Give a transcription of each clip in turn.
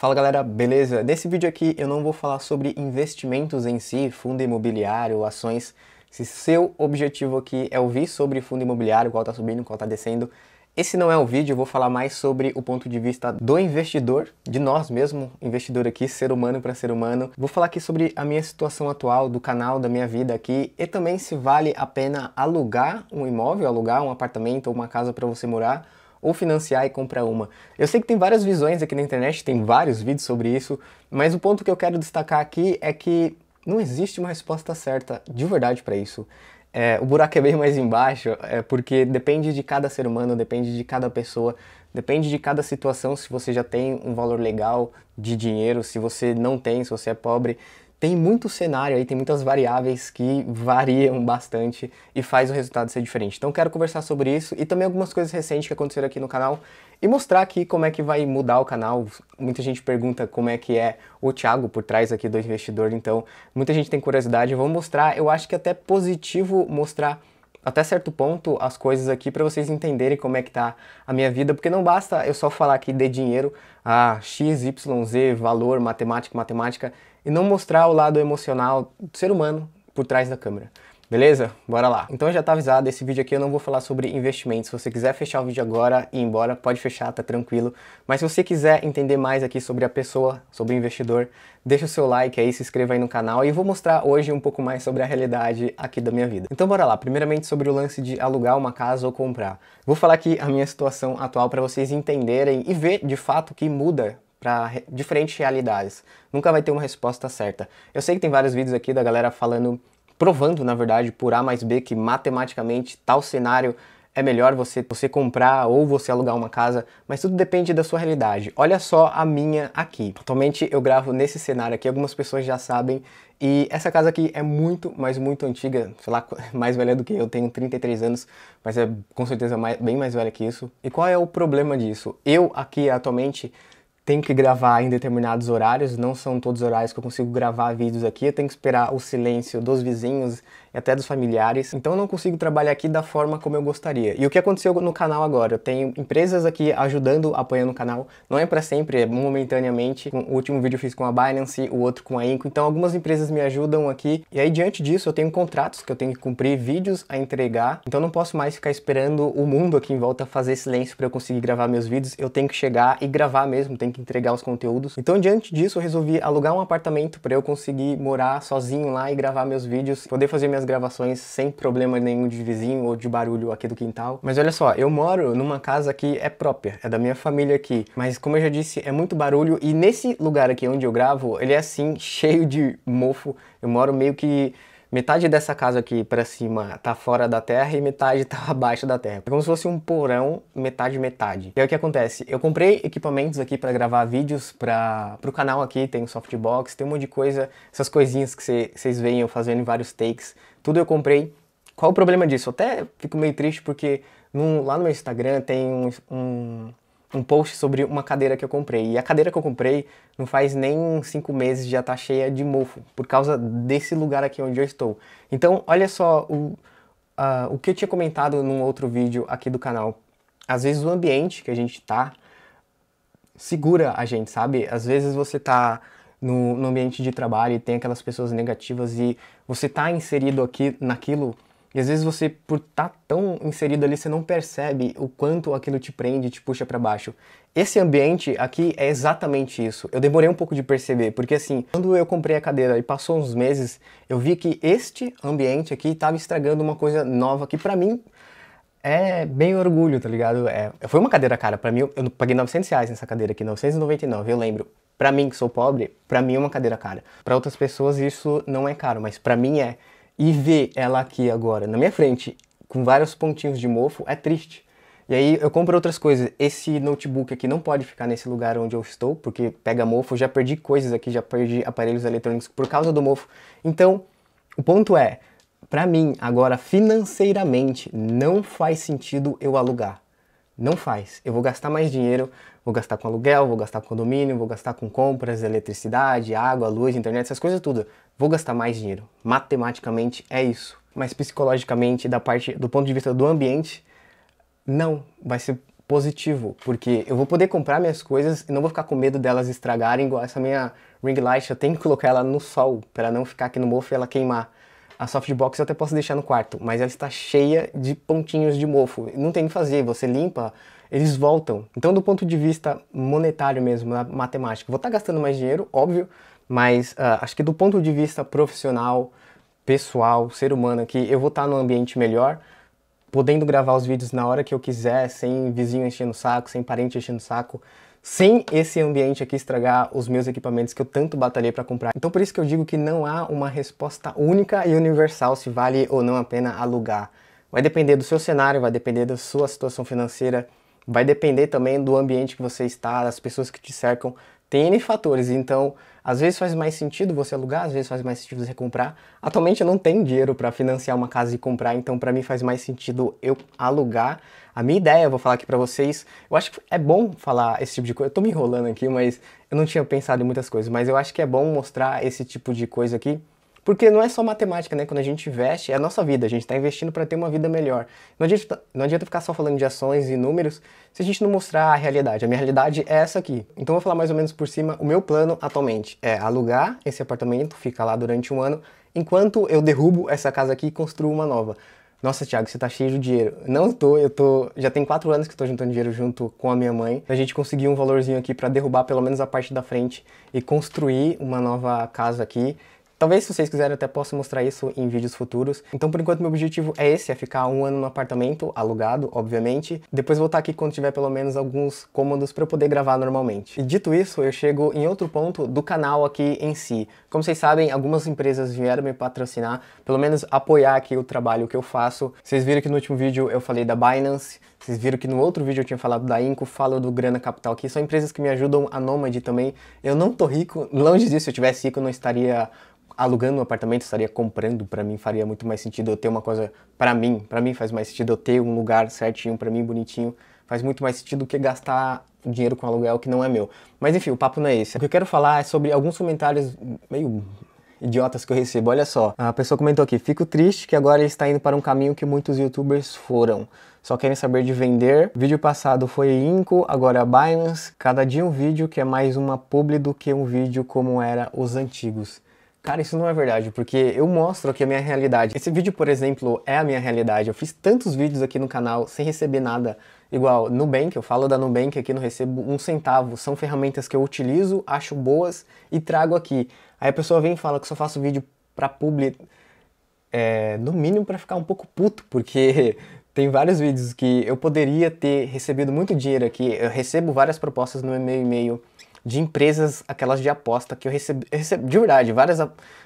Fala galera, beleza? Nesse vídeo aqui eu não vou falar sobre investimentos em si, fundo imobiliário, ações. Se seu objetivo aqui é ouvir sobre fundo imobiliário, qual está subindo, qual está descendo, esse não é o vídeo, eu vou falar mais sobre o ponto de vista do investidor, de nós mesmo, investidor aqui, ser humano para ser humano. Vou falar aqui sobre a minha situação atual, do canal, da minha vida aqui, e também se vale a pena alugar um imóvel, alugar um apartamento ou uma casa para você morar, ou financiar e comprar uma. Eu sei que tem várias visões aqui na internet, tem vários vídeos sobre isso, mas o ponto que eu quero destacar aqui é que não existe uma resposta certa de verdade para isso. É, o buraco é bem mais embaixo, é porque depende de cada ser humano, depende de cada pessoa, depende de cada situação, se você já tem um valor legal de dinheiro, se você não tem, se você é pobre, tem muito cenário aí, tem muitas variáveis que variam bastante e faz o resultado ser diferente. Então quero conversar sobre isso e também algumas coisas recentes que aconteceram aqui no canal e mostrar aqui como é que vai mudar o canal. Muita gente pergunta como é que é o Thiago por trás aqui do investidor, então muita gente tem curiosidade, eu vou mostrar. Eu acho que é até positivo mostrar até certo ponto as coisas aqui para vocês entenderem como é que tá a minha vida, porque não basta eu só falar aqui de dinheiro, a ah, x, y, z, valor, matemática, matemática, e não mostrar o lado emocional do ser humano por trás da câmera. Beleza? Bora lá. Então já tá avisado, esse vídeo aqui eu não vou falar sobre investimentos. Se você quiser fechar o vídeo agora e ir embora, pode fechar, tá tranquilo. Mas se você quiser entender mais aqui sobre a pessoa, sobre o investidor, deixa o seu like aí, se inscreva aí no canal e vou mostrar hoje um pouco mais sobre a realidade aqui da minha vida. Então bora lá. Primeiramente sobre o lance de alugar uma casa ou comprar. Vou falar aqui a minha situação atual para vocês entenderem e ver de fato que muda para re diferentes realidades. Nunca vai ter uma resposta certa. Eu sei que tem vários vídeos aqui da galera falando, provando na verdade por A mais B que matematicamente tal cenário é melhor você, você comprar ou você alugar uma casa, mas tudo depende da sua realidade. Olha só a minha aqui. Atualmente eu gravo nesse cenário aqui, algumas pessoas já sabem, e essa casa aqui é muito, mas muito antiga, sei lá, mais velha do que eu, tenho 33 anos, mas é com certeza mais, bem mais velha que isso. E qual é o problema disso? Eu aqui atualmente tenho que gravar em determinados horários, não são todos os horários que eu consigo gravar vídeos aqui, eu tenho que esperar o silêncio dos vizinhos e até dos familiares, então eu não consigo trabalhar aqui da forma como eu gostaria. E o que aconteceu no canal agora? Eu tenho empresas aqui ajudando, apoiando o canal, não é para sempre, é momentaneamente. O último vídeo eu fiz com a Binance, o outro com a Inco, então algumas empresas me ajudam aqui, e aí diante disso eu tenho contratos que eu tenho que cumprir, vídeos a entregar, então não posso mais ficar esperando o mundo aqui em volta fazer silêncio para eu conseguir gravar meus vídeos, eu tenho que chegar e gravar mesmo, tenho que que entregar os conteúdos. Então, diante disso, eu resolvi alugar um apartamento para eu conseguir morar sozinho lá e gravar meus vídeos, poder fazer minhas gravações sem problema nenhum de vizinho ou de barulho aqui do quintal. Mas olha só, eu moro numa casa que é própria, é da minha família aqui, mas como eu já disse, é muito barulho e nesse lugar aqui onde eu gravo, ele é assim cheio de mofo. Eu moro meio que metade dessa casa aqui para cima tá fora da terra e metade tá abaixo da terra. É como se fosse um porão metade metade. E aí o que acontece? Eu comprei equipamentos aqui para gravar vídeos para pro canal aqui, tem softbox, tem um monte de coisa, essas coisinhas que vocês veem eu fazendo em vários takes, tudo eu comprei. Qual o problema disso? Eu até fico meio triste porque lá no meu Instagram tem um, um um post sobre uma cadeira que eu comprei. E a cadeira que eu comprei não faz nem cinco meses já tá cheia de mofo, por causa desse lugar aqui onde eu estou. Então, olha só o, uh, o que eu tinha comentado num outro vídeo aqui do canal. Às vezes o ambiente que a gente tá segura a gente, sabe? Às vezes você tá no, no ambiente de trabalho e tem aquelas pessoas negativas e você tá inserido aqui naquilo e às vezes você, por estar tá tão inserido ali, você não percebe o quanto aquilo te prende, te puxa para baixo. Esse ambiente aqui é exatamente isso. Eu demorei um pouco de perceber, porque assim, quando eu comprei a cadeira e passou uns meses, eu vi que este ambiente aqui estava estragando uma coisa nova que para mim é bem orgulho, tá ligado? É, foi uma cadeira cara, para mim, eu, eu paguei 900 reais nessa cadeira aqui, 999, eu lembro. Para mim, que sou pobre, para mim é uma cadeira cara. Para outras pessoas isso não é caro, mas para mim é e ver ela aqui agora, na minha frente, com vários pontinhos de mofo, é triste. E aí eu compro outras coisas. Esse notebook aqui não pode ficar nesse lugar onde eu estou, porque pega mofo. já perdi coisas aqui, já perdi aparelhos eletrônicos por causa do mofo. Então, o ponto é, para mim, agora financeiramente, não faz sentido eu alugar. Não faz. Eu vou gastar mais dinheiro, Vou gastar com aluguel, vou gastar com condomínio, vou gastar com compras, eletricidade, água, luz, internet, essas coisas tudo. Vou gastar mais dinheiro. Matematicamente é isso. Mas psicologicamente, da parte do ponto de vista do ambiente, não vai ser positivo, porque eu vou poder comprar minhas coisas e não vou ficar com medo delas estragarem, igual essa minha ring light, eu tenho que colocar ela no sol para não ficar aqui no mofo e ela queimar. A softbox eu até posso deixar no quarto, mas ela está cheia de pontinhos de mofo. Não tem o que fazer, você limpa eles voltam. Então, do ponto de vista monetário mesmo, na matemática, vou estar tá gastando mais dinheiro, óbvio, mas uh, acho que do ponto de vista profissional, pessoal, ser humano aqui, eu vou estar tá num ambiente melhor, podendo gravar os vídeos na hora que eu quiser, sem vizinho enchendo o saco, sem parente enchendo o saco, sem esse ambiente aqui estragar os meus equipamentos que eu tanto batalhei para comprar. Então por isso que eu digo que não há uma resposta única e universal se vale ou não a pena alugar. Vai depender do seu cenário, vai depender da sua situação financeira, Vai depender também do ambiente que você está, das pessoas que te cercam. Tem N fatores, então às vezes faz mais sentido você alugar, às vezes faz mais sentido você comprar. Atualmente eu não tenho dinheiro para financiar uma casa e comprar, então para mim faz mais sentido eu alugar. A minha ideia, eu vou falar aqui para vocês, eu acho que é bom falar esse tipo de coisa. Eu tô me enrolando aqui, mas eu não tinha pensado em muitas coisas, mas eu acho que é bom mostrar esse tipo de coisa aqui porque não é só matemática, né? Quando a gente investe, é a nossa vida, a gente está investindo para ter uma vida melhor. Não adianta, não adianta ficar só falando de ações e números se a gente não mostrar a realidade. A minha realidade é essa aqui. Então vou falar mais ou menos por cima. O meu plano atualmente é alugar esse apartamento, ficar lá durante um ano, enquanto eu derrubo essa casa aqui e construo uma nova. Nossa, Thiago, você tá cheio de dinheiro. Não tô, eu tô. Já tem quatro anos que eu tô juntando dinheiro junto com a minha mãe. A gente conseguiu um valorzinho aqui para derrubar pelo menos a parte da frente e construir uma nova casa aqui. Talvez se vocês quiserem até posso mostrar isso em vídeos futuros. Então por enquanto meu objetivo é esse, é ficar um ano no apartamento, alugado, obviamente. Depois voltar aqui quando tiver pelo menos alguns cômodos para eu poder gravar normalmente. E dito isso, eu chego em outro ponto do canal aqui em si. Como vocês sabem, algumas empresas vieram me patrocinar, pelo menos apoiar aqui o trabalho que eu faço. Vocês viram que no último vídeo eu falei da Binance, vocês viram que no outro vídeo eu tinha falado da Inco, falo do Grana Capital aqui, são empresas que me ajudam, a Nomad também. Eu não tô rico, longe disso, se eu tivesse rico eu não estaria alugando um apartamento, estaria comprando, para mim faria muito mais sentido eu ter uma coisa para mim, para mim faz mais sentido eu ter um lugar certinho para mim bonitinho, faz muito mais sentido que gastar dinheiro com aluguel que não é meu. Mas enfim, o papo não é esse. O que eu quero falar é sobre alguns comentários meio idiotas que eu recebo. Olha só, a pessoa comentou aqui: "Fico triste que agora ele está indo para um caminho que muitos youtubers foram. Só querem saber de vender. Vídeo passado foi Inco, agora Binance. Cada dia um vídeo que é mais uma publi do que um vídeo como era os antigos." Cara, isso não é verdade, porque eu mostro aqui a minha realidade. Esse vídeo, por exemplo, é a minha realidade. Eu fiz tantos vídeos aqui no canal sem receber nada. Igual Nubank, eu falo da Nubank aqui, não recebo um centavo. São ferramentas que eu utilizo, acho boas e trago aqui. Aí a pessoa vem e fala que só faço vídeo pra publi. É, no mínimo para ficar um pouco puto, porque tem vários vídeos que eu poderia ter recebido muito dinheiro aqui. Eu recebo várias propostas no meu e-mail de empresas, aquelas de aposta que eu recebi, recebi de verdade, várias,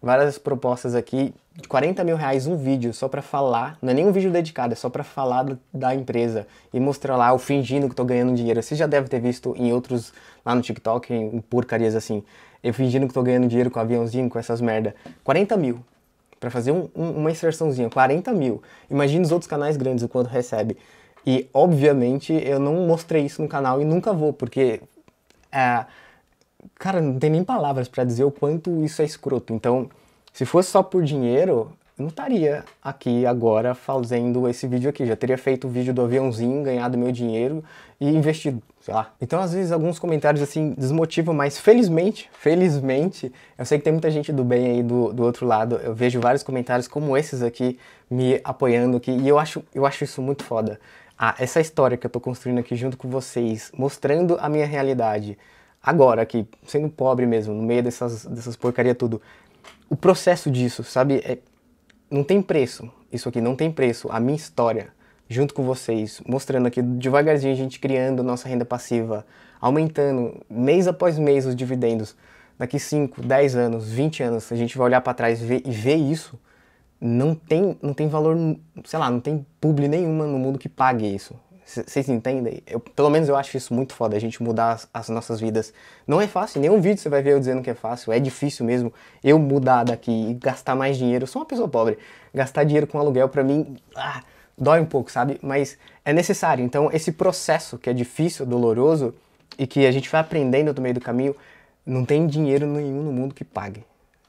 várias propostas aqui, de 40 mil reais um vídeo só para falar, não é nem um vídeo dedicado, é só para falar do, da empresa e mostrar lá, eu fingindo que tô ganhando dinheiro. Você já deve ter visto em outros, lá no TikTok, em porcarias assim, eu fingindo que tô ganhando dinheiro com aviãozinho, com essas merda. 40 mil, para fazer um, um, uma inserçãozinha, 40 mil. Imagina os outros canais grandes o quanto recebe. E obviamente eu não mostrei isso no canal e nunca vou, porque é, cara, não tem nem palavras para dizer o quanto isso é escroto. Então, se fosse só por dinheiro, eu não estaria aqui agora fazendo esse vídeo aqui. Já teria feito o vídeo do aviãozinho, ganhado meu dinheiro e investido, sei lá. Então, às vezes, alguns comentários assim desmotivam, mas felizmente, felizmente, eu sei que tem muita gente do bem aí do, do outro lado. Eu vejo vários comentários como esses aqui me apoiando aqui e eu acho, eu acho isso muito foda a ah, essa história que eu estou construindo aqui junto com vocês, mostrando a minha realidade, agora aqui, sendo pobre mesmo, no meio dessas, dessas porcaria tudo, o processo disso, sabe? É, não tem preço, isso aqui não tem preço. A minha história, junto com vocês, mostrando aqui devagarzinho a gente criando nossa renda passiva, aumentando mês após mês os dividendos. Daqui 5, 10 anos, 20 anos, a gente vai olhar para trás e ver, e ver isso não tem, não tem valor, sei lá, não tem publi nenhuma no mundo que pague isso. Vocês entendem? Eu, pelo menos eu acho isso muito foda, a gente mudar as, as, nossas vidas. Não é fácil, nenhum vídeo você vai ver eu dizendo que é fácil, é difícil mesmo eu mudar daqui e gastar mais dinheiro. Eu sou uma pessoa pobre, gastar dinheiro com aluguel para mim ah, dói um pouco, sabe? Mas é necessário. Então, esse processo que é difícil, doloroso e que a gente vai aprendendo no meio do caminho, não tem dinheiro nenhum no mundo que pague.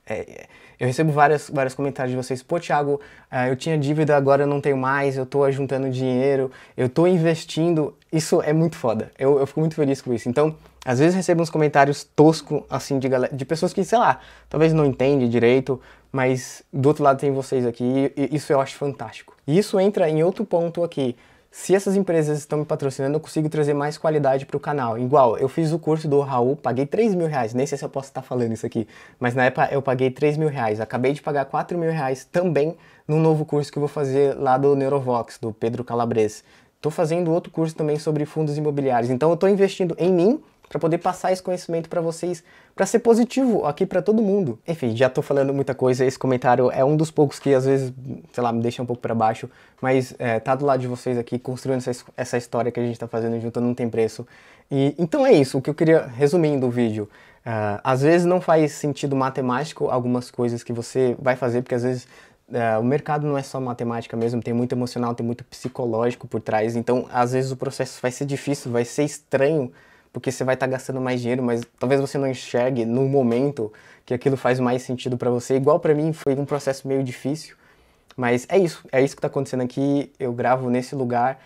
É, é, eu recebo vários, várias comentários de vocês. Pô, Thiago, é, eu tinha dívida, agora eu não tenho mais, eu tô juntando dinheiro, eu tô investindo. Isso é muito foda. Eu, eu fico muito feliz com isso. Então, às vezes recebo uns comentários tosco, assim, de, galera, de pessoas que, sei lá, talvez não entende direito, mas do outro lado tem vocês aqui. E, e isso eu acho fantástico. E isso entra em outro ponto aqui se essas empresas estão me patrocinando, eu consigo trazer mais qualidade para o canal. Igual, eu fiz o curso do Raul, paguei 3 mil reais, nem sei se eu posso estar tá falando isso aqui, mas na época eu paguei 3 mil reais, acabei de pagar 4 mil reais também no novo curso que eu vou fazer lá do Neurovox, do Pedro Calabres. Estou fazendo outro curso também sobre fundos imobiliários, então eu estou investindo em mim para poder passar esse conhecimento para vocês, para ser positivo aqui para todo mundo. Enfim, já tô falando muita coisa, esse comentário é um dos poucos que às vezes, sei lá, me deixa um pouco para baixo, mas é, tá do lado de vocês aqui, construindo essa, essa história que a gente tá fazendo junto, não tem preço. E, então é isso, o que eu queria, resumindo o vídeo, uh, às vezes não faz sentido matemático algumas coisas que você vai fazer, porque às vezes Uh, o mercado não é só matemática mesmo, tem muito emocional, tem muito psicológico por trás, então às vezes o processo vai ser difícil, vai ser estranho porque você vai estar tá gastando mais dinheiro, mas talvez você não enxergue no momento que aquilo faz mais sentido para você. Igual para mim foi um processo meio difícil, mas é isso, é isso que está acontecendo aqui. Eu gravo nesse lugar.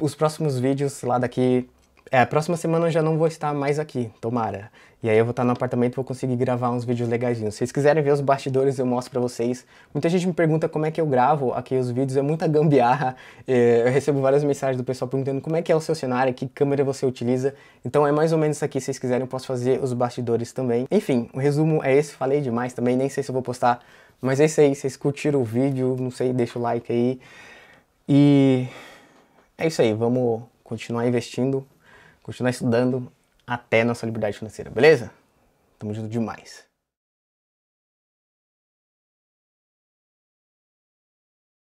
Os próximos vídeos lá daqui é, a próxima semana eu já não vou estar mais aqui, tomara. E aí eu vou estar no apartamento e vou conseguir gravar uns vídeos legaisinhos. Se vocês quiserem ver os bastidores, eu mostro pra vocês. Muita gente me pergunta como é que eu gravo aqui os vídeos, é muita gambiarra. É, eu recebo várias mensagens do pessoal perguntando como é que é o seu cenário, que câmera você utiliza. Então é mais ou menos isso aqui, se vocês quiserem eu posso fazer os bastidores também. Enfim, o resumo é esse, falei demais também, nem sei se eu vou postar. Mas é isso aí, vocês curtiram o vídeo, não sei, deixa o like aí. E é isso aí, vamos continuar investindo continuar estudando até nossa liberdade financeira, beleza? Tamo junto demais.